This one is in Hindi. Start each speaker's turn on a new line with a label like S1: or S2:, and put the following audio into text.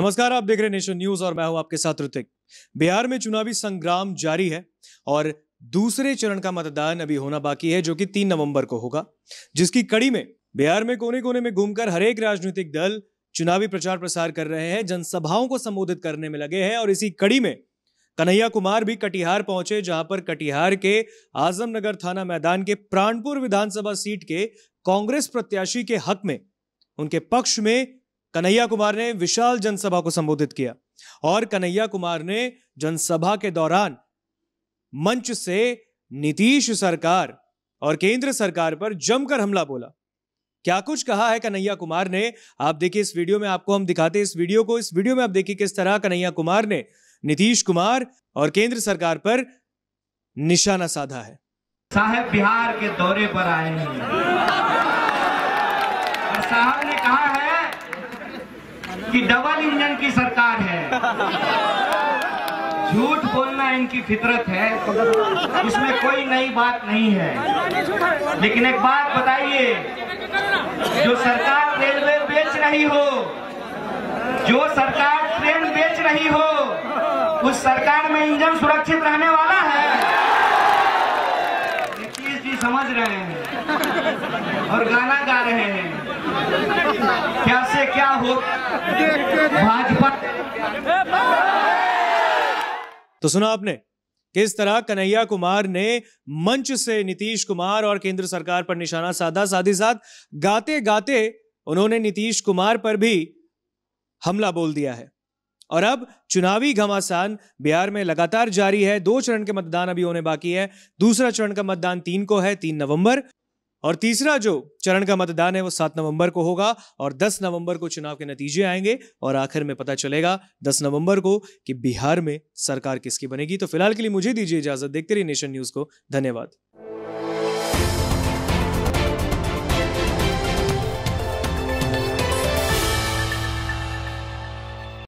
S1: नमस्कार आप देख रहे हैं नेशन न्यूज और मैं हूं आपके साथ ऋतिक बिहार में चुनावी संग्राम जारी है और दूसरे चरण का मतदान अभी होना बाकी है जो कि तीन नवंबर को होगा जिसकी कड़ी में बिहार में कोने कोने में घूमकर हरेक राजनीतिक दल चुनावी प्रचार प्रसार कर रहे हैं जनसभाओं को संबोधित करने में लगे हैं और इसी कड़ी में कन्हैया कुमार भी कटिहार पहुंचे जहां पर कटिहार के आजमनगर थाना मैदान के प्राणपुर विधानसभा सीट के कांग्रेस प्रत्याशी के हक में उनके पक्ष में कन्हैया कुमार ने विशाल जनसभा को संबोधित किया और कन्हैया कुमार ने जनसभा के दौरान मंच से नीतीश सरकार और केंद्र सरकार पर जमकर हमला बोला क्या कुछ कहा है कन्हैया कुमार ने आप देखिए इस वीडियो में आपको हम दिखाते हैं इस वीडियो को इस वीडियो में आप देखिए किस तरह कन्हैया कुमार ने नीतीश कुमार और केंद्र सरकार पर निशाना साधा है साहब बिहार के दौरे पर आए हैं और साहब ने कहा है कि डबल इंजन की सरकार है झूठ बोलना इनकी फितरत है इसमें कोई नई बात नहीं है लेकिन एक बात बताइए जो सरकार रेलवे बेच रही हो जो सरकार ट्रेन बेच रही हो उस सरकार में इंजन सुरक्षित रहने वाला है नीतीश जी समझ रहे हैं और गाना गा रहे हैं भाजपा तो सुना आपने किस तरह कन्हैया कुमार ने मंच से नीतीश कुमार और केंद्र सरकार पर निशाना साधा साथ ही साथ गाते गाते उन्होंने नीतीश कुमार पर भी हमला बोल दिया है और अब चुनावी घमासान बिहार में लगातार जारी है दो चरण के मतदान अभी होने बाकी है दूसरा चरण का मतदान तीन को है तीन नवंबर और तीसरा जो चरण का मतदान है वो सात नवंबर को होगा और दस नवंबर को चुनाव के नतीजे आएंगे और आखिर में पता चलेगा दस नवंबर को कि बिहार में सरकार किसकी बनेगी तो फिलहाल के लिए मुझे दीजिए इजाजत देखते रहिए नेशन न्यूज को धन्यवाद